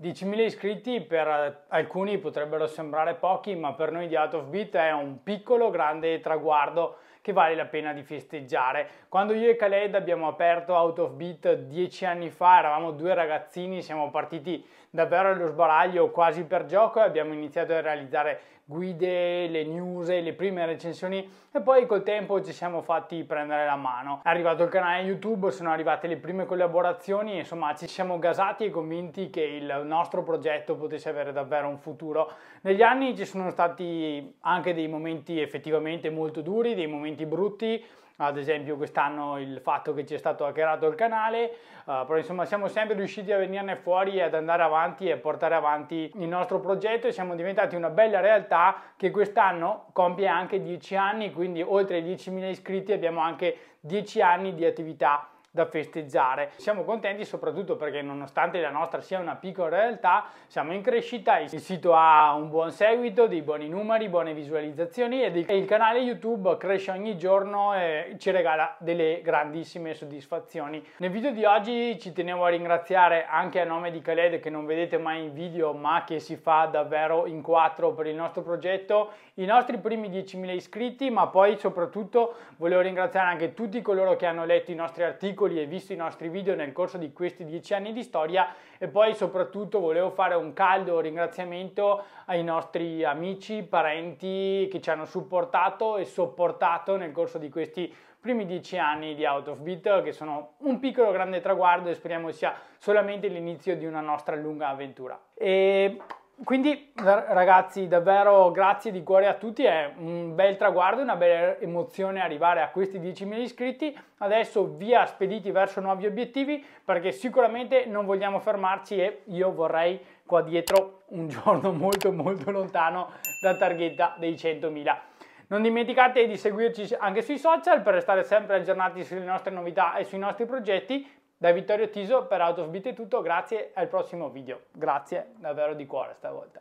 10.000 iscritti per eh, alcuni potrebbero sembrare pochi, ma per noi di Out of Beat è un piccolo grande traguardo che vale la pena di festeggiare. Quando io e Khaled abbiamo aperto Out of Beat dieci anni fa, eravamo due ragazzini, siamo partiti davvero allo sbaraglio, quasi per gioco, e abbiamo iniziato a realizzare guide, le news, le prime recensioni e poi col tempo ci siamo fatti prendere la mano. È arrivato il canale YouTube, sono arrivate le prime collaborazioni, insomma ci siamo gasati e convinti che il nostro progetto potesse avere davvero un futuro. Negli anni ci sono stati anche dei momenti effettivamente molto duri, dei momenti brutti, ad esempio quest'anno il fatto che ci è stato hackerato il canale, uh, però insomma siamo sempre riusciti a venirne fuori e ad andare avanti e portare avanti il nostro progetto e siamo diventati una bella realtà che quest'anno compie anche 10 anni, quindi oltre ai 10.000 iscritti abbiamo anche 10 anni di attività da festeggiare. Siamo contenti soprattutto perché nonostante la nostra sia una piccola realtà, siamo in crescita, il sito ha un buon seguito, dei buoni numeri, buone visualizzazioni e il canale YouTube cresce ogni giorno e ci regala delle grandissime soddisfazioni. Nel video di oggi ci tenevo a ringraziare anche a nome di Khaled che non vedete mai in video ma che si fa davvero in quattro per il nostro progetto, i nostri primi 10.000 iscritti ma poi soprattutto volevo ringraziare anche tutti coloro che hanno letto i nostri articoli articoli e visto i nostri video nel corso di questi dieci anni di storia e poi soprattutto volevo fare un caldo ringraziamento ai nostri amici, parenti che ci hanno supportato e sopportato nel corso di questi primi dieci anni di Out of Beat che sono un piccolo grande traguardo e speriamo sia solamente l'inizio di una nostra lunga avventura. E quindi ragazzi davvero grazie di cuore a tutti, è un bel traguardo, una bella emozione arrivare a questi 10.000 iscritti, adesso via spediti verso nuovi obiettivi perché sicuramente non vogliamo fermarci e io vorrei qua dietro un giorno molto molto lontano la targhetta dei 100.000. Non dimenticate di seguirci anche sui social per restare sempre aggiornati sulle nostre novità e sui nostri progetti da Vittorio Tiso per Out of Beat è tutto, grazie, al prossimo video. Grazie davvero di cuore stavolta.